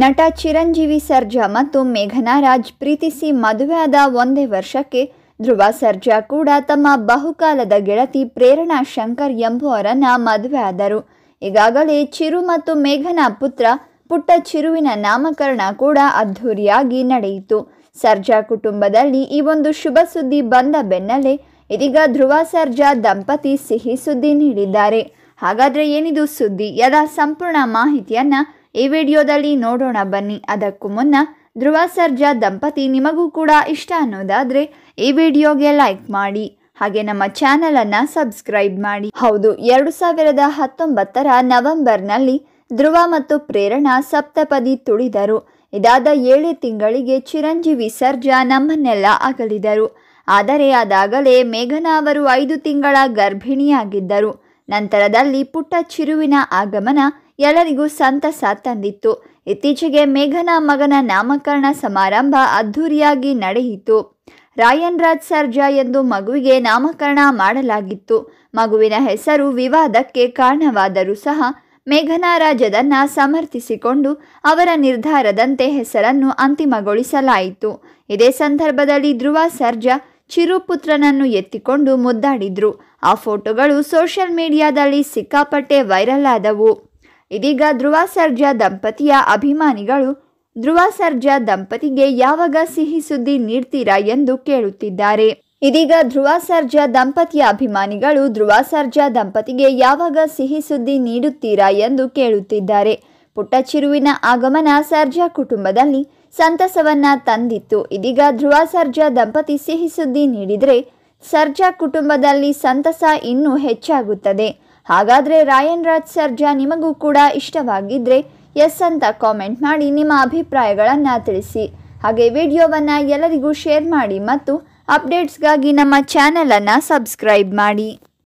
ನಟ ಚಿರಂಜೀವಿ ಸರ್ಜಾ ಮತ್ತು ಮೇಘನಾ ರಾಜ್ ಪ್ರೀತಿಸಿ ಮದುವೆಯಾದ ಒಂದೇ ವರ್ಷಕ್ಕೆ ಧ್ರುವ ಸರ್ಜಾ ಕೂಡ ತಮ್ಮ ಬಹುಕಾಲದ ಗೆಳತಿ ಪ್ರೇರಣಾ ಶಂಕರ್ ಎಂಬುವರನ್ನ ಮದುವೆಯಾದರು ಈಗಾಗಲೇ ಚಿರು ಮತ್ತು ಮೇಘನಾ ಪುತ್ರ ಪುಟ್ಟ ಚಿರುವಿನ ನಾಮಕರಣ ಕೂಡ ಅದ್ಧೂರಿಯಾಗಿ ನಡೆಯಿತು ಸರ್ಜಾ ಕುಟುಂಬದಲ್ಲಿ ಈ ಒಂದು ಶುಭ ಸುದ್ದಿ ಬಂದ ಬೆನ್ನಲ್ಲೇ ಇದೀಗ ಧ್ರುವ ಸರ್ಜಾ ದಂಪತಿ ಸಿಹಿ ಸುದ್ದಿ ನೀಡಿದ್ದಾರೆ ಹಾಗಾದರೆ ಏನಿದು ಸುದ್ದಿ ಯದ ಸಂಪೂರ್ಣ ಮಾಹಿತಿಯನ್ನು ಈ ವಿಡಿಯೋದಲ್ಲಿ ನೋಡೋಣ ಬನ್ನಿ ಅದಕ್ಕೂ ಮುನ್ನ ಧ್ರುವ ಸರ್ಜಾ ದಂಪತಿ ನಿಮಗೂ ಕೂಡ ಇಷ್ಟ ಅನ್ನೋದಾದರೆ ಈ ವಿಡಿಯೋಗೆ ಲೈಕ್ ಮಾಡಿ ಹಾಗೆ ನಮ್ಮ ಚಾನಲನ್ನು ಸಬ್ಸ್ಕ್ರೈಬ್ ಮಾಡಿ ಹೌದು ಎರಡು ಸಾವಿರದ ಹತ್ತೊಂಬತ್ತರ ನವೆಂಬರ್ನಲ್ಲಿ ಧ್ರುವ ಮತ್ತು ಪ್ರೇರಣಾ ಸಪ್ತಪದಿ ತುಳಿದರು ಇದಾದ ಏಳು ತಿಂಗಳಿಗೆ ಚಿರಂಜೀವಿ ಸರ್ಜಾ ನಮ್ಮನ್ನೆಲ್ಲ ಅಗಲಿದರು ಆದರೆ ಅದಾಗಲೇ ಮೇಘನಾ ಅವರು ಐದು ತಿಂಗಳ ಗರ್ಭಿಣಿಯಾಗಿದ್ದರು ನಂತರದಲ್ಲಿ ಪುಟ್ಟ ಚಿರುವಿನ ಆಗಮನ ಎಲ್ಲರಿಗೂ ಸಂತಸ ತಂದಿತ್ತು ಇತ್ತೀಚೆಗೆ ಮೇಘನಾ ಮಗನ ನಾಮಕರಣ ಸಮಾರಂಭ ಅದ್ಧೂರಿಯಾಗಿ ನಡೆಯಿತು ರಾಯನ್ ರಾಜ್ ಸರ್ಜಾ ಎಂದು ಮಗುವಿಗೆ ನಾಮಕರಣ ಮಾಡಲಾಗಿತ್ತು ಮಗುವಿನ ಹೆಸರು ವಿವಾದಕ್ಕೆ ಕಾರಣವಾದರೂ ಸಹ ಮೇಘನಾ ರಾಜದನ್ನ ಸಮರ್ಥಿಸಿಕೊಂಡು ಅವರ ನಿರ್ಧಾರದಂತೆ ಹೆಸರನ್ನು ಅಂತಿಮಗೊಳಿಸಲಾಯಿತು ಇದೇ ಸಂದರ್ಭದಲ್ಲಿ ಧ್ರುವ ಸರ್ಜಾ ಚಿರುಪುತ್ರನನ್ನು ಎತ್ತಿಕೊಂಡು ಮುದ್ದಾಡಿದ್ರು ಆ ಫೋಟೋಗಳು ಸೋಷಿಯಲ್ ಮೀಡಿಯಾದಲ್ಲಿ ಸಿಕ್ಕಾಪಟ್ಟೆ ವೈರಲ್ ಆದವು ಇದೀಗ ಧ್ರುವ ಸರ್ಜಾ ದಂಪತಿಯ ಅಭಿಮಾನಿಗಳು ಧ್ರುವ ಸರ್ಜಾ ದಂಪತಿಗೆ ಯಾವಾಗ ಸಿಹಿ ಸುದ್ದಿ ನೀಡ್ತೀರಾ ಎಂದು ಕೇಳುತ್ತಿದ್ದಾರೆ ಇದೀಗ ಧ್ರುವ ಸರ್ಜಾ ದಂಪತಿಯ ಅಭಿಮಾನಿಗಳು ಧ್ರುವ ಸರ್ಜಾ ದಂಪತಿಗೆ ಯಾವಾಗ ಸಿಹಿ ಸುದ್ದಿ ನೀಡುತ್ತೀರಾ ಎಂದು ಕೇಳುತ್ತಿದ್ದಾರೆ ಪುಟ್ಟ ಚಿರುವಿನ ಆಗಮನ ಸರ್ಜಾ ಕುಟುಂಬದಲ್ಲಿ ಸಂತಸವನ್ನ ತಂದಿತ್ತು ಇದೀಗ ಧ್ರುವ ಸರ್ಜಾ ದಂಪತಿ ಸಿಹಿ ಸುದ್ದಿ ನೀಡಿದರೆ ಸರ್ಜಾ ಕುಟುಂಬದಲ್ಲಿ ಸಂತಸ ಇನ್ನೂ ಹೆಚ್ಚಾಗುತ್ತದೆ ಹಾಗಾದರೆ ರಾಯನ್ ರಾಜ್ ಸರ್ಜಾ ನಿಮಗೂ ಕೂಡ ಇಷ್ಟವಾಗಿದ್ದರೆ ಎಸ್ ಅಂತ ಕಾಮೆಂಟ್ ಮಾಡಿ ನಿಮ್ಮ ಅಭಿಪ್ರಾಯಗಳನ್ನು ತಿಳಿಸಿ ಹಾಗೆ ವಿಡಿಯೋವನ್ನು ಎಲ್ಲರಿಗೂ ಶೇರ್ ಮಾಡಿ ಮತ್ತು ಅಪ್ಡೇಟ್ಸ್ಗಾಗಿ ನಮ್ಮ ಚಾನಲನ್ನು ಸಬ್ಸ್ಕ್ರೈಬ್ ಮಾಡಿ